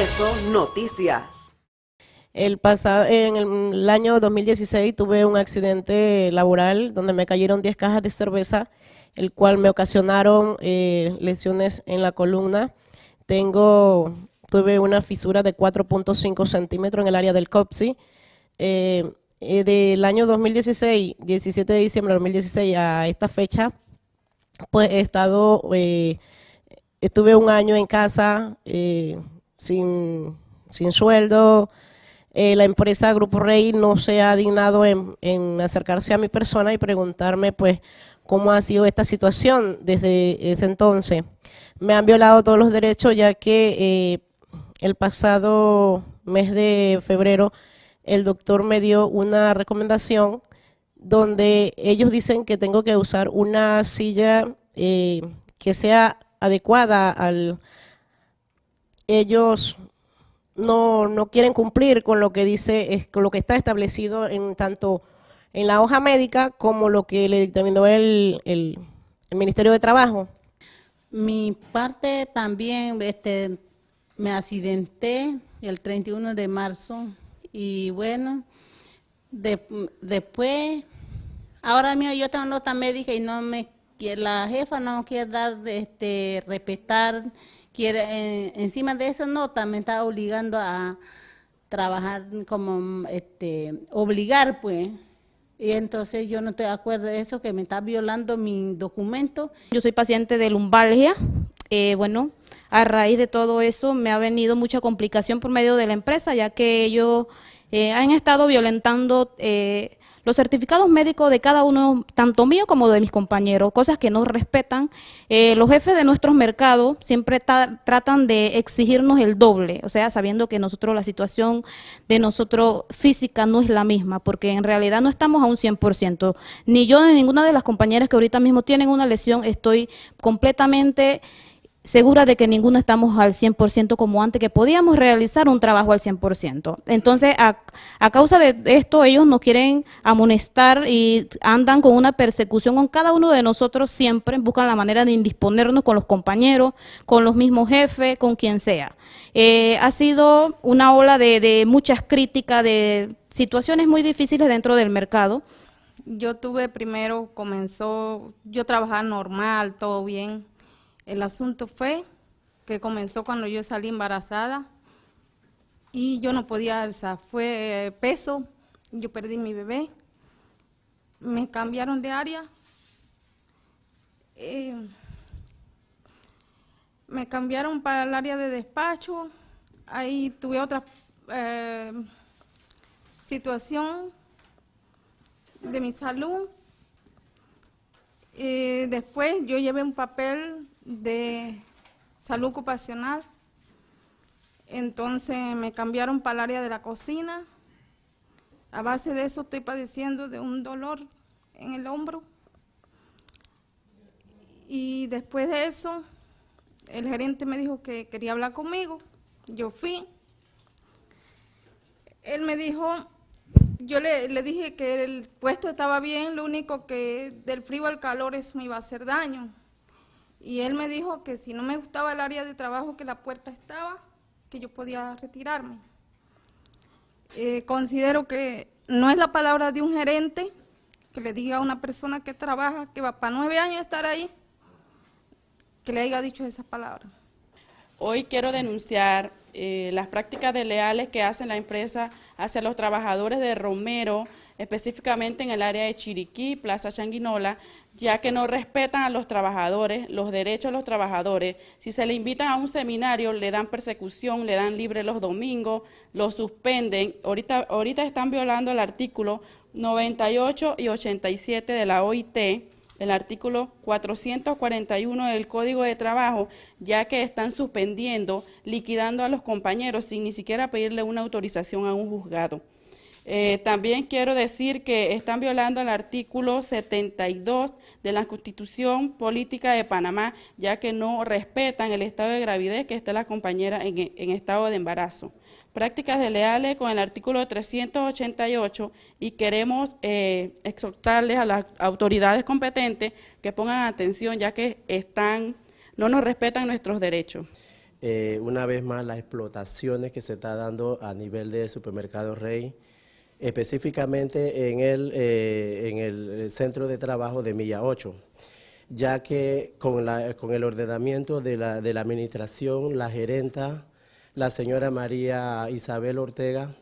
eso, Noticias. El pasado, en el año 2016 tuve un accidente laboral donde me cayeron 10 cajas de cerveza, el cual me ocasionaron eh, lesiones en la columna. Tengo, tuve una fisura de 4.5 centímetros en el área del COPSI. Eh, eh, del año 2016, 17 de diciembre de 2016 a esta fecha, pues he estado, estuve un año en casa sin, sin sueldo. Eh, la empresa Grupo Rey no se ha dignado en, acercarse a mi persona y preguntarme, pues, cómo ha sido esta situación desde ese entonces. Me han violado todos los derechos, ya que eh, el pasado mes de febrero el doctor me dio una recomendación donde ellos dicen que tengo que usar una silla eh, que sea adecuada al, ellos no, no quieren cumplir con lo que dice, con lo que está establecido en tanto en la hoja médica como lo que le dictaminó el, el, Ministerio de Trabajo. Mi parte también, este, me accidenté el 31 de marzo y bueno, después, ahora mismo yo tengo nota médica y no me que la jefa no quiere dar, este, respetar, quiere, eh, encima de eso no, también está obligando a trabajar como, este, obligar pues. Y entonces yo no estoy de acuerdo de eso, que me está violando mi documento. Yo soy paciente de lumbalgia, eh, bueno, a raíz de todo eso me ha venido mucha complicación por medio de la empresa, ya que ellos eh, han estado violentando eh, los certificados médicos de cada uno, tanto mío como de mis compañeros, cosas que no respetan. Eh, los jefes de nuestros mercados siempre tratan de exigirnos el doble, o sea, sabiendo que nosotros la situación de nosotros física no es la misma, porque en realidad no estamos a un 100%. Ni yo ni ninguna de las compañeras que ahorita mismo tienen una lesión estoy completamente segura de que ninguno estamos al 100% como antes, que podíamos realizar un trabajo al 100%. Entonces, a, causa de esto, ellos nos quieren amonestar y andan con una persecución con cada uno de nosotros siempre, buscan la manera de indisponernos con los compañeros, con los mismos jefes, con quien sea. Eh, ha sido una ola de, muchas críticas, de situaciones muy difíciles dentro del mercado. Yo tuve primero, comenzó yo trabajaba normal, todo bien, el asunto fue que comenzó cuando yo salí embarazada y yo no podía alzar. Fue eh, peso, yo perdí mi bebé, me cambiaron de área. Eh, me cambiaron para el área de despacho, ahí tuve otra eh, situación de mi salud. después yo llevé un papel de salud ocupacional. Entonces me cambiaron para el área de la cocina. A base de eso estoy padeciendo de un dolor en el hombro. Y después de eso, el gerente me dijo que quería hablar conmigo. Yo fui. Él me dijo, yo le, dije que el puesto estaba bien, lo único que del frío al calor eso me iba a hacer daño. Y él me dijo que si no me gustaba el área de trabajo que la puerta estaba, que yo podía retirarme. Eh, considero que no es la palabra de un gerente que le diga a una persona que trabaja, que va para nueve años a estar ahí, que le haya dicho esa palabra. Hoy quiero denunciar eh, las prácticas desleales que hacen la empresa hacia los trabajadores de Romero, específicamente en el área de Chiriquí, Plaza Changuinola, ya que no respetan a los trabajadores, los derechos de los trabajadores. Si se le invitan a un seminario, le dan persecución, le dan libre los domingos, lo suspenden. ahorita están violando el artículo 98 y 87 de la OIT el artículo 441 del Código de Trabajo, ya que están suspendiendo, liquidando a los compañeros sin ni siquiera pedirle una autorización a un juzgado. Eh, también quiero decir que están violando el artículo 72 de la Constitución Política de Panamá, ya que no respetan el estado de gravidez que está la compañera en, estado de embarazo. Prácticas desleales con el artículo 388 y queremos eh, exhortarles a las autoridades competentes que pongan atención, ya que están, no nos respetan nuestros derechos. Eh, una vez más, las explotaciones que se está dando a nivel de supermercado Rey, específicamente en el, eh, en el eh, centro de trabajo de Milla 8 ya que con, la, con el ordenamiento de la, de la, administración, la gerenta, la señora María Isabel Ortega,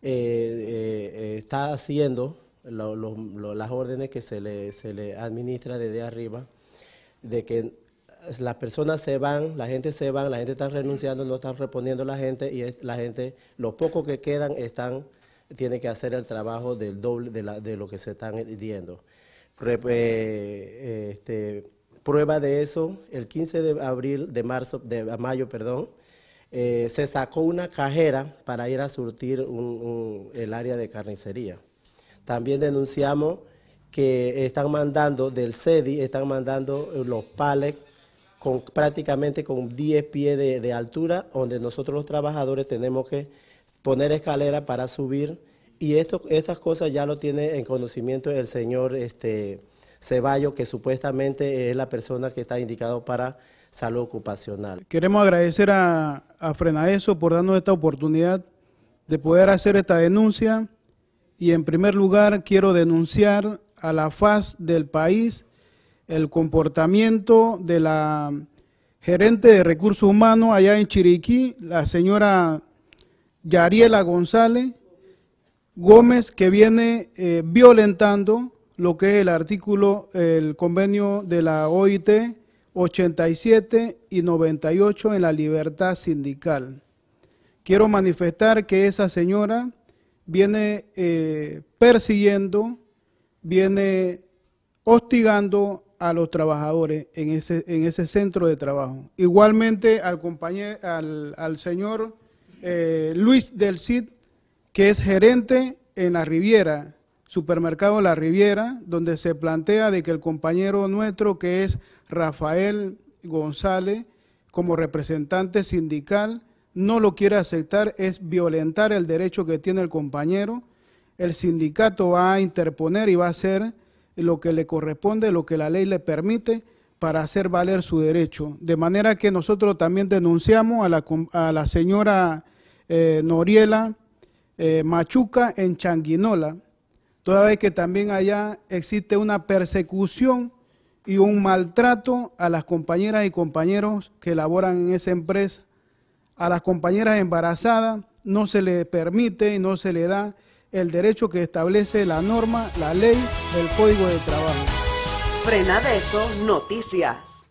eh, está haciendo las órdenes que se le, se le administra desde arriba, de que las personas se van, la gente se va, la gente está renunciando, no están respondiendo la gente y la gente, los pocos que quedan están tiene que hacer el trabajo del doble de, lo que se están pidiendo. Eh, eh, este, prueba de eso, el 15 de abril, de marzo, de mayo, perdón, eh, se sacó una cajera para ir a surtir el área de carnicería. También denunciamos que están mandando del CEDI, están mandando los palets prácticamente con 10 pies de altura, donde nosotros los trabajadores tenemos que poner escalera para subir. Y esto, estas cosas ya lo tiene en conocimiento el señor este, Ceballo, que supuestamente es la persona que está indicado para salud ocupacional. Queremos agradecer a, a Frenaeso por darnos esta oportunidad de poder hacer esta denuncia. Y en primer lugar quiero denunciar a la faz del país el comportamiento de la gerente de recursos humanos allá en Chiriquí, la señora Yariela González Gómez, que viene eh, violentando lo que es el artículo, el convenio de la OIT 87 y 98 en la libertad sindical. Quiero manifestar que esa señora viene eh, persiguiendo, viene hostigando a los trabajadores en ese, en ese centro de trabajo. Igualmente al, compañero, al señor eh, Luis del Cid, que es gerente en La Riviera, supermercado La Riviera, donde se plantea de que el compañero nuestro, que es Rafael González, como representante sindical, no lo quiere aceptar, es violentar el derecho que tiene el compañero. El sindicato va a interponer y va a hacer lo que le corresponde, lo que la ley le permite para hacer valer su derecho. De manera que nosotros también denunciamos a la señora eh, Noriela, eh, Machuca, en Changuinola, toda vez que también allá existe una persecución y un maltrato a las compañeras y compañeros que laboran en esa empresa. A las compañeras embarazadas no se le permite y no se le da el derecho que establece la norma, la ley, el código de trabajo. eso Noticias.